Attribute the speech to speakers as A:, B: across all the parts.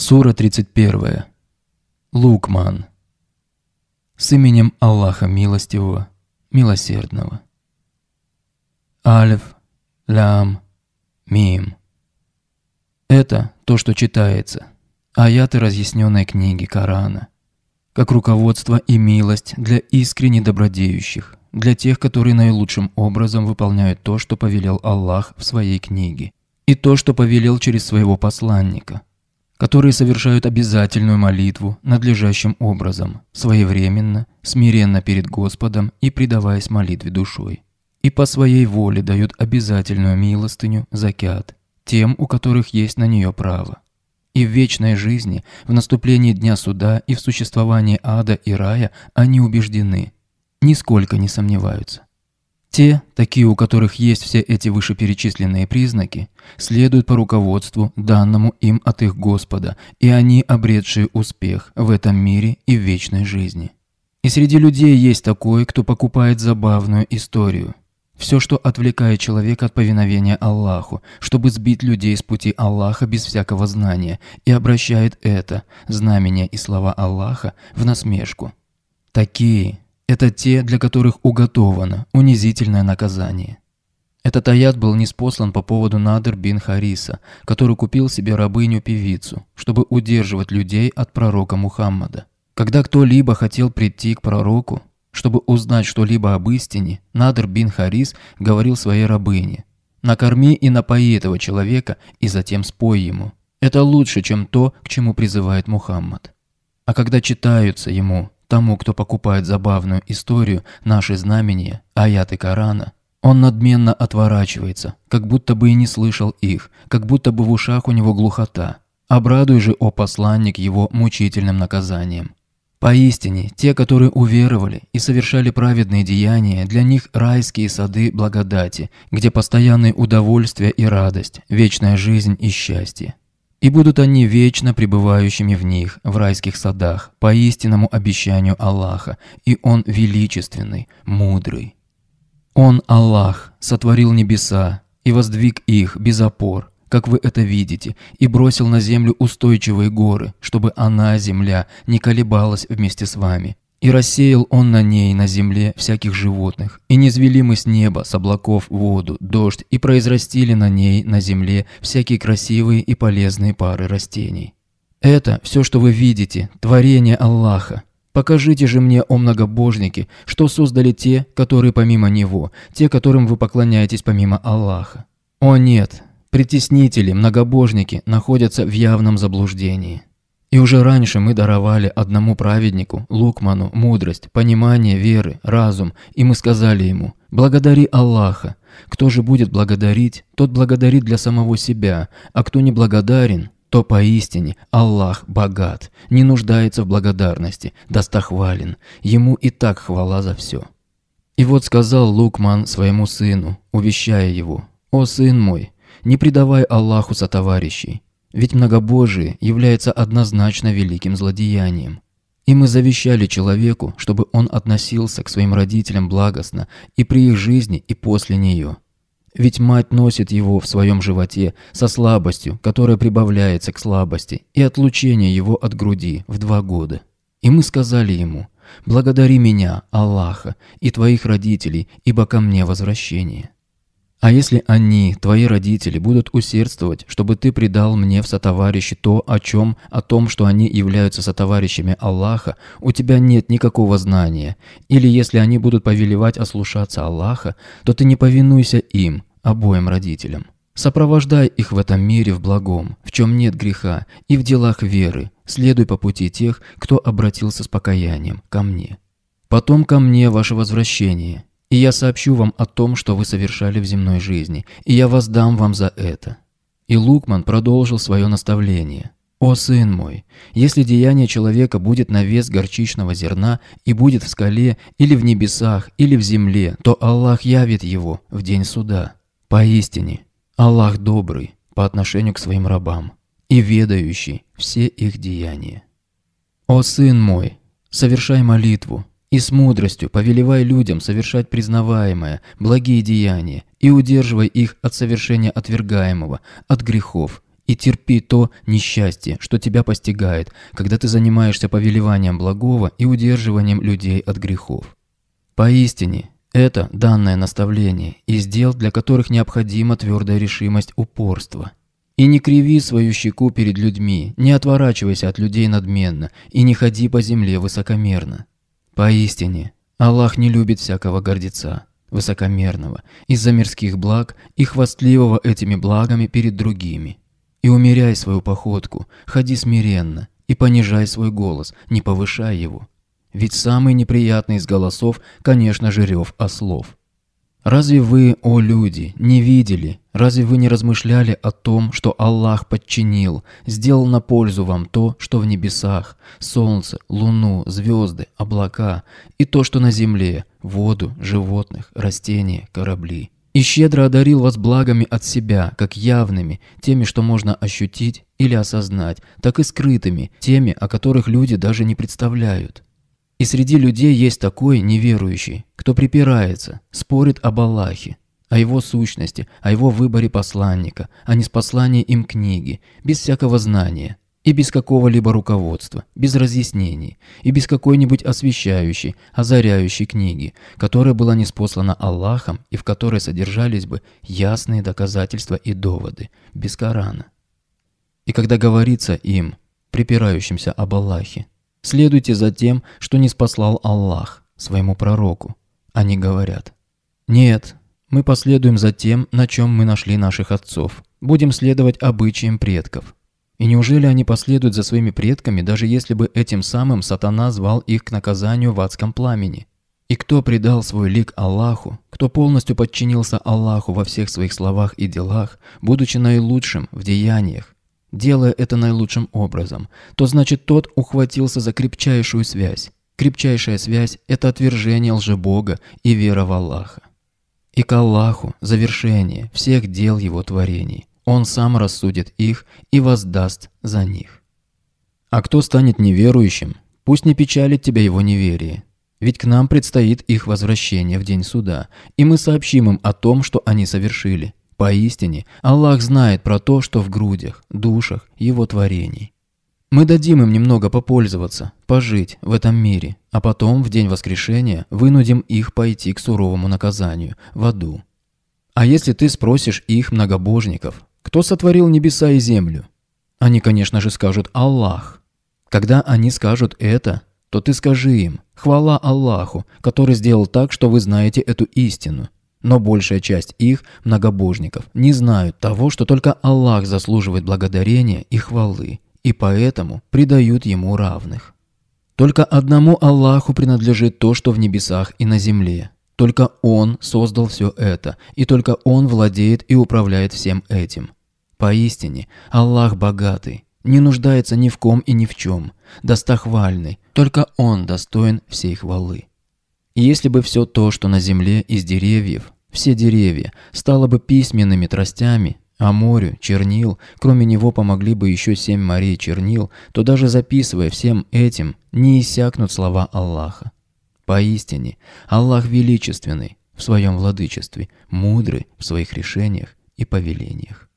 A: Сура 31. Лукман. С именем Аллаха Милостивого, Милосердного. Альф, Лям, Мим. Это то, что читается. Аяты разъясненной книги Корана. Как руководство и милость для искренне добродеющих, для тех, которые наилучшим образом выполняют то, что повелел Аллах в своей книге, и то, что повелел через своего посланника – которые совершают обязательную молитву надлежащим образом, своевременно, смиренно перед Господом и предаваясь молитве душой. И по своей воле дают обязательную милостыню, закят, тем, у которых есть на нее право. И в вечной жизни, в наступлении Дня Суда и в существовании ада и рая они убеждены, нисколько не сомневаются. Те, такие у которых есть все эти вышеперечисленные признаки, следуют по руководству, данному им от их Господа, и они обретшие успех в этом мире и в вечной жизни. И среди людей есть такой, кто покупает забавную историю. Все, что отвлекает человека от повиновения Аллаху, чтобы сбить людей с пути Аллаха без всякого знания, и обращает это, знамения и слова Аллаха, в насмешку. Такие – это те, для которых уготовано унизительное наказание. Этот аят был неспослан по поводу Надр бин Хариса, который купил себе рабыню-певицу, чтобы удерживать людей от пророка Мухаммада. Когда кто-либо хотел прийти к пророку, чтобы узнать что-либо об истине, Надр бин Харис говорил своей рабыне «Накорми и напои этого человека и затем спой ему». Это лучше, чем то, к чему призывает Мухаммад. А когда читаются ему Тому, кто покупает забавную историю, наши знамения, аяты Корана, он надменно отворачивается, как будто бы и не слышал их, как будто бы в ушах у него глухота. Обрадуй же, о посланник, его мучительным наказанием. Поистине, те, которые уверовали и совершали праведные деяния, для них райские сады благодати, где постоянные удовольствия и радость, вечная жизнь и счастье. И будут они вечно пребывающими в них, в райских садах, по истинному обещанию Аллаха, и Он величественный, мудрый. Он, Аллах, сотворил небеса и воздвиг их без опор, как вы это видите, и бросил на землю устойчивые горы, чтобы она, земля, не колебалась вместе с вами. И рассеял он на ней, на земле, всяких животных. И низвели мы с неба, с облаков, воду, дождь, и произрастили на ней, на земле, всякие красивые и полезные пары растений. Это все, что вы видите, творение Аллаха. Покажите же мне, о многобожники, что создали те, которые помимо Него, те, которым вы поклоняетесь помимо Аллаха. О нет, притеснители, многобожники находятся в явном заблуждении. И уже раньше мы даровали одному праведнику, Лукману, мудрость, понимание веры, разум, и мы сказали ему «Благодари Аллаха». Кто же будет благодарить, тот благодарит для самого себя, а кто не благодарен, то поистине Аллах богат, не нуждается в благодарности, достохвален, ему и так хвала за все. И вот сказал Лукман своему сыну, увещая его, «О сын мой, не предавай Аллаху сотоварищей, ведь многобожие является однозначно великим злодеянием. И мы завещали человеку, чтобы он относился к своим родителям благостно и при их жизни, и после нее. Ведь мать носит его в своем животе со слабостью, которая прибавляется к слабости, и отлучение его от груди в два года. И мы сказали ему, «Благодари меня, Аллаха, и твоих родителей, ибо ко мне возвращение». А если они, твои родители, будут усердствовать, чтобы ты предал мне в сотоварищи то, о чем, о том, что они являются сотоварищами Аллаха, у тебя нет никакого знания. Или если они будут повелевать ослушаться Аллаха, то ты не повинуйся им, обоим родителям. Сопровождай их в этом мире в благом, в чем нет греха, и в делах веры. Следуй по пути тех, кто обратился с покаянием ко мне. Потом ко мне ваше возвращение, и я сообщу вам о том, что вы совершали в земной жизни, и я воздам вам за это». И Лукман продолжил свое наставление. «О, сын мой, если деяние человека будет на вес горчичного зерна и будет в скале или в небесах или в земле, то Аллах явит его в день суда. Поистине, Аллах добрый по отношению к своим рабам и ведающий все их деяния. О, сын мой, совершай молитву, и с мудростью повелевай людям совершать признаваемое, благие деяния, и удерживай их от совершения отвергаемого, от грехов, и терпи то несчастье, что тебя постигает, когда ты занимаешься повелеванием благого и удерживанием людей от грехов. Поистине, это данное наставление из дел, для которых необходима твердая решимость упорства. И не криви свою щеку перед людьми, не отворачивайся от людей надменно, и не ходи по земле высокомерно. Поистине, Аллах не любит всякого гордеца, высокомерного, из-за мирских благ и хвастливого этими благами перед другими. И умеряй свою походку, ходи смиренно, и понижай свой голос, не повышай его. Ведь самый неприятный из голосов, конечно же, рев ослов. Разве вы, о люди, не видели, разве вы не размышляли о том, что Аллах подчинил, сделал на пользу вам то, что в небесах, солнце, луну, звезды, облака, и то, что на земле, воду, животных, растения, корабли? И щедро одарил вас благами от себя, как явными, теми, что можно ощутить или осознать, так и скрытыми, теми, о которых люди даже не представляют. И среди людей есть такой неверующий, кто припирается, спорит об Аллахе, о его сущности, о его выборе посланника, о неспослании им книги, без всякого знания и без какого-либо руководства, без разъяснений и без какой-нибудь освещающей, озаряющей книги, которая была неспослана Аллахом и в которой содержались бы ясные доказательства и доводы, без Корана. И когда говорится им, припирающимся об Аллахе, Следуйте за тем, что не спаслал Аллах своему пророку. Они говорят, «Нет, мы последуем за тем, на чем мы нашли наших отцов. Будем следовать обычаям предков». И неужели они последуют за своими предками, даже если бы этим самым сатана звал их к наказанию в адском пламени? И кто предал свой лик Аллаху, кто полностью подчинился Аллаху во всех своих словах и делах, будучи наилучшим в деяниях, делая это наилучшим образом, то значит тот ухватился за крепчайшую связь. Крепчайшая связь – это отвержение лжебога и вера в Аллаха. И к Аллаху – завершение всех дел его творений. Он сам рассудит их и воздаст за них. А кто станет неверующим, пусть не печалит тебя его неверие. Ведь к нам предстоит их возвращение в день суда, и мы сообщим им о том, что они совершили – Поистине, Аллах знает про то, что в грудях, душах Его творений. Мы дадим им немного попользоваться, пожить в этом мире, а потом, в день воскрешения, вынудим их пойти к суровому наказанию, в аду. А если ты спросишь их, многобожников, кто сотворил небеса и землю? Они, конечно же, скажут «Аллах». Когда они скажут это, то ты скажи им «Хвала Аллаху, который сделал так, что вы знаете эту истину, но большая часть их, многобожников, не знают того, что только Аллах заслуживает благодарения и хвалы, и поэтому предают ему равных. Только одному Аллаху принадлежит то, что в небесах и на земле. Только Он создал все это, и только Он владеет и управляет всем этим. Поистине, Аллах богатый, не нуждается ни в ком и ни в чем, достохвальный, только Он достоин всей хвалы. И если бы все то, что на земле из деревьев, все деревья, стало бы письменными тростями, а морю, чернил, кроме него помогли бы еще семь морей чернил, то даже записывая всем этим, не иссякнут слова Аллаха. Поистине, Аллах величественный в своем владычестве, мудрый в своих решениях и повелениях.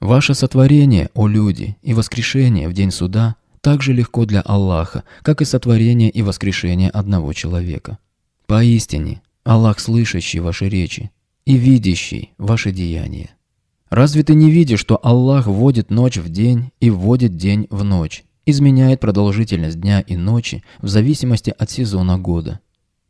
A: Ваше сотворение, о люди, и воскрешение в день суда так же легко для Аллаха, как и сотворение и воскрешение одного человека. Поистине, Аллах слышащий ваши речи и видящий ваши деяния. Разве ты не видишь, что Аллах вводит ночь в день и вводит день в ночь, изменяет продолжительность дня и ночи в зависимости от сезона года?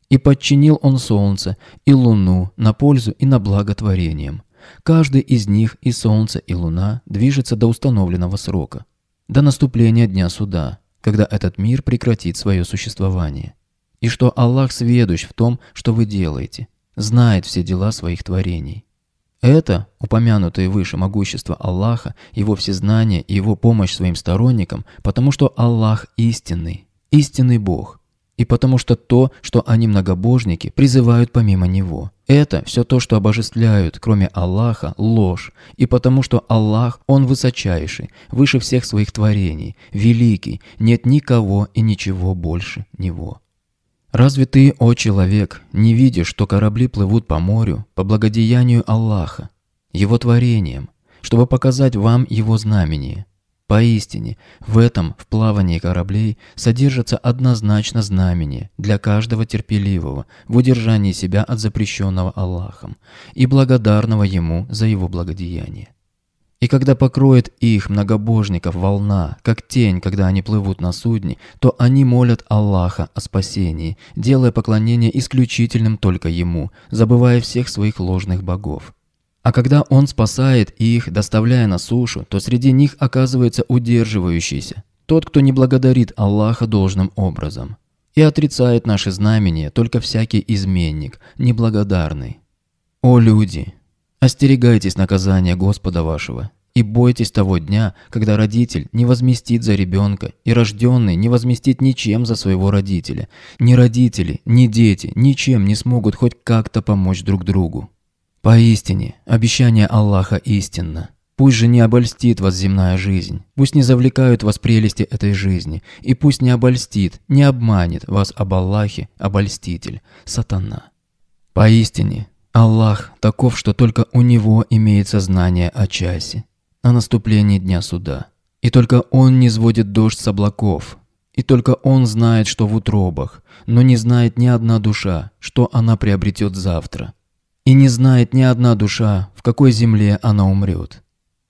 A: И подчинил он солнце и луну на пользу и на благотворением. Каждый из них и солнце, и луна движется до установленного срока, до наступления дня суда, когда этот мир прекратит свое существование и что Аллах сведущ в том, что вы делаете, знает все дела своих творений. Это, упомянутое выше могущество Аллаха, его всезнание и его помощь своим сторонникам, потому что Аллах истинный, истинный Бог, и потому что то, что они многобожники, призывают помимо Него. Это все то, что обожествляют, кроме Аллаха, ложь, и потому что Аллах, Он высочайший, выше всех своих творений, великий, нет никого и ничего больше Него. Разве ты, о человек, не видишь, что корабли плывут по морю по благодеянию Аллаха, его творением, чтобы показать вам его знамение? Поистине, в этом, в плавании кораблей, содержится однозначно знамение для каждого терпеливого в удержании себя от запрещенного Аллахом и благодарного ему за его благодеяние. И когда покроет их, многобожников, волна, как тень, когда они плывут на судне, то они молят Аллаха о спасении, делая поклонение исключительным только Ему, забывая всех своих ложных богов. А когда Он спасает их, доставляя на сушу, то среди них оказывается удерживающийся, тот, кто не благодарит Аллаха должным образом. И отрицает наши знамения только всякий изменник, неблагодарный. «О люди! Остерегайтесь наказания Господа вашего, и бойтесь того дня, когда родитель не возместит за ребенка, и рожденный не возместит ничем за своего родителя. Ни родители, ни дети ничем не смогут хоть как-то помочь друг другу. Поистине, обещание Аллаха истинно. Пусть же не обольстит вас земная жизнь, пусть не завлекают вас прелести этой жизни, и пусть не обольстит, не обманет вас об Аллахе обольститель, сатана. Поистине, Аллах таков, что только у него имеется знание о часе, о наступлении дня суда. И только он не сводит дождь с облаков, и только он знает, что в утробах, но не знает ни одна душа, что она приобретет завтра. И не знает ни одна душа, в какой земле она умрет.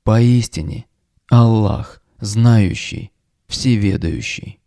A: Поистине, Аллах, знающий, всеведающий.